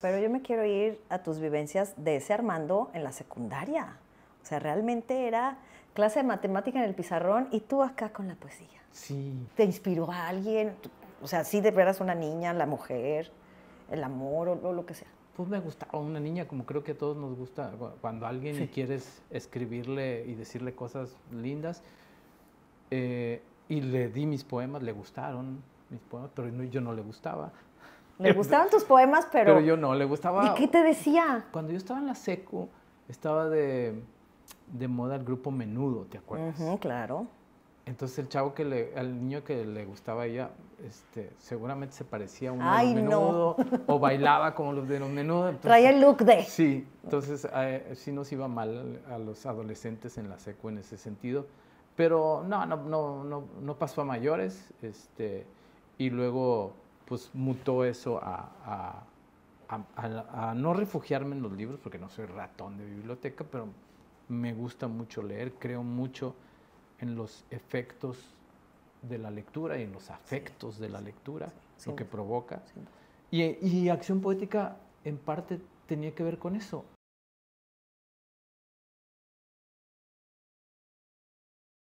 Pero yo me quiero ir a tus vivencias de ese Armando en la secundaria. O sea, realmente era clase de matemática en el pizarrón y tú acá con la poesía. Sí. ¿Te inspiró a alguien? O sea, sí, de veras una niña, la mujer, el amor o, lo que sea. Pues me gustaba una niña, como creo que a todos nos gusta, cuando alguien quieres escribirle y decirle cosas lindas. Eh, y le di mis poemas, le gustaron mis poemas, pero yo no le gustaba. Le gustaban tus poemas, pero... Pero yo no, le gustaba... ¿Y qué te decía? Cuando yo estaba en la secu, estaba de, de moda el grupo Menudo, ¿te acuerdas? claro. Entonces el chavo que le, al niño que le gustaba a ella, este, seguramente se parecía a un menudo o bailaba como los de los menudo. Traía el look de. Sí, entonces sí nos iba mal a los adolescentes en la secu en ese sentido, pero no, no, no, no, no pasó a mayores, este, y luego pues mutó eso a, no refugiarme en los libros, porque no soy ratón de biblioteca, pero me gusta mucho leer, creo mucho en los efectos de la lectura y en los afectos de la lectura, lo que provoca. y Acción Poética en parte tenía que ver con eso,